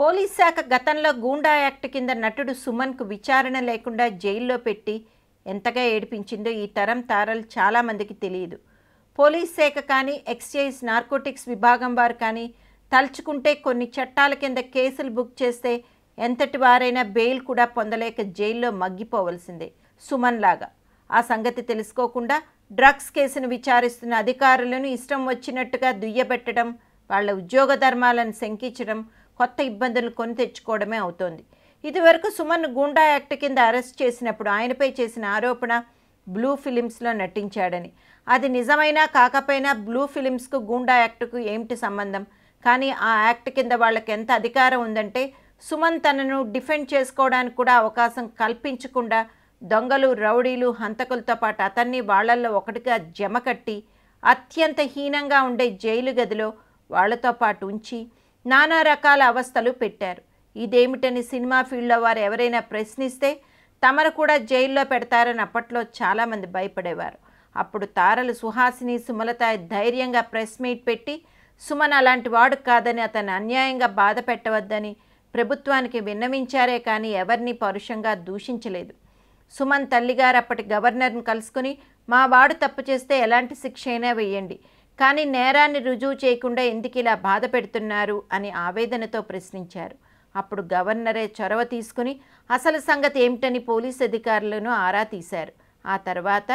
police శాఖ గతంలో goonda act కింద నటుడు సుమన్కు విచారణ లేకుండా జైల్లో పెట్టి ఎంతగా ఏడిపించిందో ఈ తరం తారలు చాలామందికి తెలియదు పోలీస్ శాఖ కానీ ఎక్సైజ్ నార్కోటిక్స్ విభాగం వారు కానీ తలుచుకుంటే కొన్ని చట్టాల కింద కేసులు బుక్ చేస్తే ఎంతటి వారైనా బెయిల్ కూడా పొందలేక జైల్లో మగ్గిపోవలసిందే సుమన్ లాగా ఆ సంగతి తెలుసుకోకుండా డ్రగ్స్ కేసును విచారిస్తున్న అధికారులను ఇష్టం వచ్చినట్టుగా దుయ్యబెట్టడం వాళ్ళ ఉద్యోగ ధర్మాలను శంకించడం కొత్త ఇబ్బందులు కొని తెచ్చుకోవడమే అవుతోంది ఇదివరకు సుమన్ గూండా యాక్ట్ కింద అరెస్ట్ చేసినప్పుడు ఆయనపై చేసిన ఆరోపణ బ్లూ ఫిలిమ్స్లో నటించాడని అది నిజమైనా కాకపోయినా బ్లూ ఫిలిమ్స్కు గూండా యాక్ట్కు ఏమిటి సంబంధం కానీ ఆ యాక్ట్ కింద వాళ్ళకి ఎంత అధికారం ఉందంటే సుమన్ తనను డిఫెండ్ చేసుకోవడానికి కూడా అవకాశం కల్పించకుండా దొంగలు రౌడీలు హంతకులతో పాటు అతన్ని వాళ్లల్లో ఒకటిగా జమ కట్టి అత్యంత హీనంగా ఉండే జైలు గదిలో వాళ్లతో పాటు ఉంచి నానా రకాల అవస్థలు పెట్టారు ఇదేమిటని సినిమా ఫీల్డ్లో వారు ఎవరైనా ప్రశ్నిస్తే తమరు కూడా జైల్లో పెడతారని అప్పట్లో చాలామంది భయపడేవారు అప్పుడు తారలు సుహాసిని సుమలత ధైర్యంగా ప్రెస్ మీట్ పెట్టి సుమన్ అలాంటి వాడు కాదని అతను అన్యాయంగా బాధ పెట్టవద్దని ప్రభుత్వానికి విన్నవించారే కానీ ఎవరిని పరుషంగా దూషించలేదు సుమన్ తల్లిగారు అప్పటి గవర్నర్ను కలుసుకుని మా వాడు తప్పు చేస్తే ఎలాంటి శిక్ష అయినా వేయండి కానీ నేరాన్ని రుజువు చేయకుండా ఎందుకు ఇలా బాధ పెడుతున్నారు అని ఆవేదనతో ప్రశ్నించారు అప్పుడు గవర్నరే చొరవ తీసుకుని అసలు సంగతి ఏమిటని పోలీస్ అధికారులను ఆరా తీశారు ఆ తర్వాత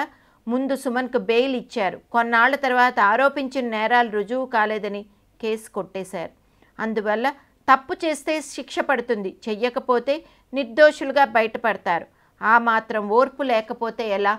ముందు సుమన్కు బెయిల్ ఇచ్చారు కొన్నాళ్ల తర్వాత ఆరోపించిన నేరాలు రుజువు కాలేదని కేసు కొట్టేశారు అందువల్ల తప్పు చేస్తే శిక్ష పడుతుంది చెయ్యకపోతే నిర్దోషులుగా బయటపడతారు ఆ మాత్రం ఓర్పు లేకపోతే ఎలా